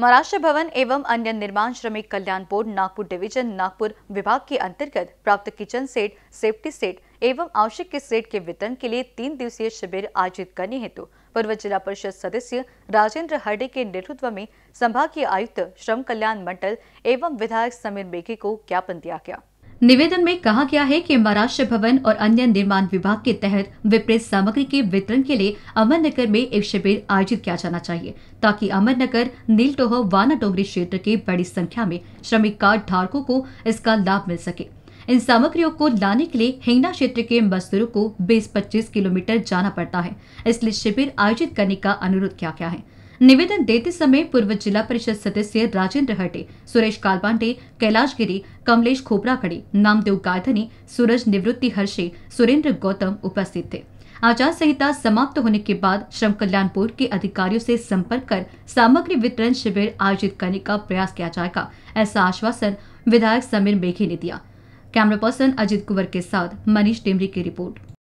महाराष्ट्र भवन एवं अन्य निर्माण श्रमिक कल्याण बोर्ड नागपुर डिवीजन नागपुर विभाग के अंतर्गत प्राप्त किचन सेट सेफ्टी सेट एवं आवश्यक के सेट के वितरण के लिए तीन दिवसीय शिविर आयोजित करने हेतु पूर्व जिला परिषद सदस्य राजेंद्र हर्डे के नेतृत्व में संभागीय आयुक्त श्रम कल्याण मंडल एवं विधायक समीर बेगी को ज्ञापन दिया गया निवेदन में कहा गया है कि महाराष्ट्र भवन और अन्य निर्माण विभाग के तहत विपरीत सामग्री के वितरण के लिए अमरनगर में एक शिविर आयोजित किया जाना चाहिए ताकि अमरनगर नीलटोह वाना डोंगरी क्षेत्र के बड़ी संख्या में श्रमिक कार्ड धारकों को इसका लाभ मिल सके इन सामग्रियों को लाने के लिए हिंगना क्षेत्र के मजदूरों को बीस पच्चीस किलोमीटर जाना पड़ता है इसलिए शिविर आयोजित करने का अनुरोध किया गया है निवेदन देते समय पूर्व जिला परिषद सदस्य राजेंद्र हटे सुरेश कालपांडे कैलाश गिरी कमलेश खोपराखड़े नामदेव गायधनी सूरज निवृत्ति हर्षे सुरेंद्र गौतम उपस्थित थे आचार संहिता समाप्त होने के बाद श्रम कल्याण बोर्ड के अधिकारियों से संपर्क कर सामग्री वितरण शिविर आयोजित करने का प्रयास किया जाएगा ऐसा आश्वासन विधायक समीर मेघी ने दिया कैमरा पर्सन अजित कुंवर के साथ मनीष टेमरी की रिपोर्ट